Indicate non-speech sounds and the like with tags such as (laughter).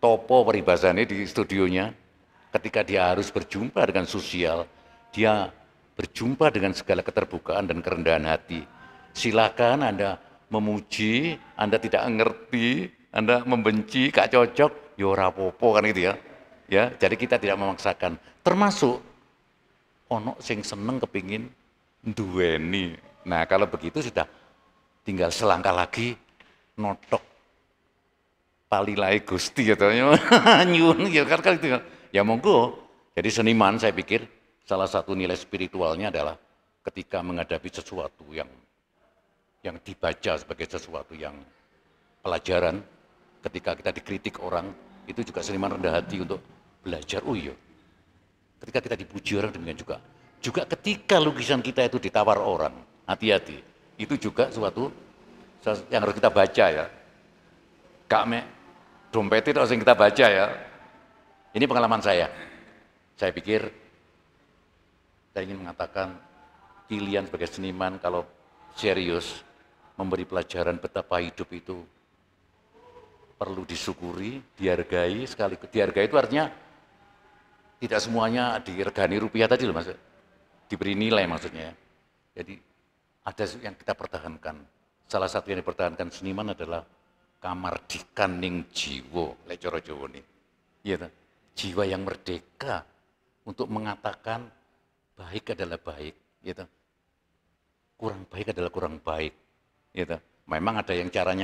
Topo peribasannya di studionya, ketika dia harus berjumpa dengan sosial, dia berjumpa dengan segala keterbukaan dan kerendahan hati. Silakan Anda memuji, Anda tidak mengerti, Anda membenci, kak cocok, yora ya popo kan gitu ya. Ya, jadi kita tidak memaksakan. Termasuk ono sing seneng kepingin duweni. Nah, kalau begitu sudah tinggal selangkah lagi notok palilai gusti katanya gitu. (laughs) nyun gitu kan, kan itu ya. ya monggo jadi seniman saya pikir salah satu nilai spiritualnya adalah ketika menghadapi sesuatu yang yang dibaca sebagai sesuatu yang pelajaran ketika kita dikritik orang itu juga seniman rendah hati untuk belajar oh iya ketika kita dipuji orang demikian juga juga ketika lukisan kita itu ditawar orang hati-hati itu juga suatu yang harus kita baca ya Kak me dompet itu harus kita baca ya. Ini pengalaman saya. Saya pikir saya ingin mengatakan pilihan sebagai seniman kalau serius memberi pelajaran betapa hidup itu perlu disyukuri, dihargai sekali. Dihargai itu artinya tidak semuanya diregani rupiah tadi loh mas. Diberi nilai maksudnya. Ya. Jadi ada yang kita pertahankan. Salah satu yang dipertahankan seniman adalah kamardikan ning jiwa lek cara ne Iya ta? Jiwa yang merdeka untuk mengatakan baik adalah baik, gitu. Kurang baik adalah kurang baik, gitu. Memang ada yang caranya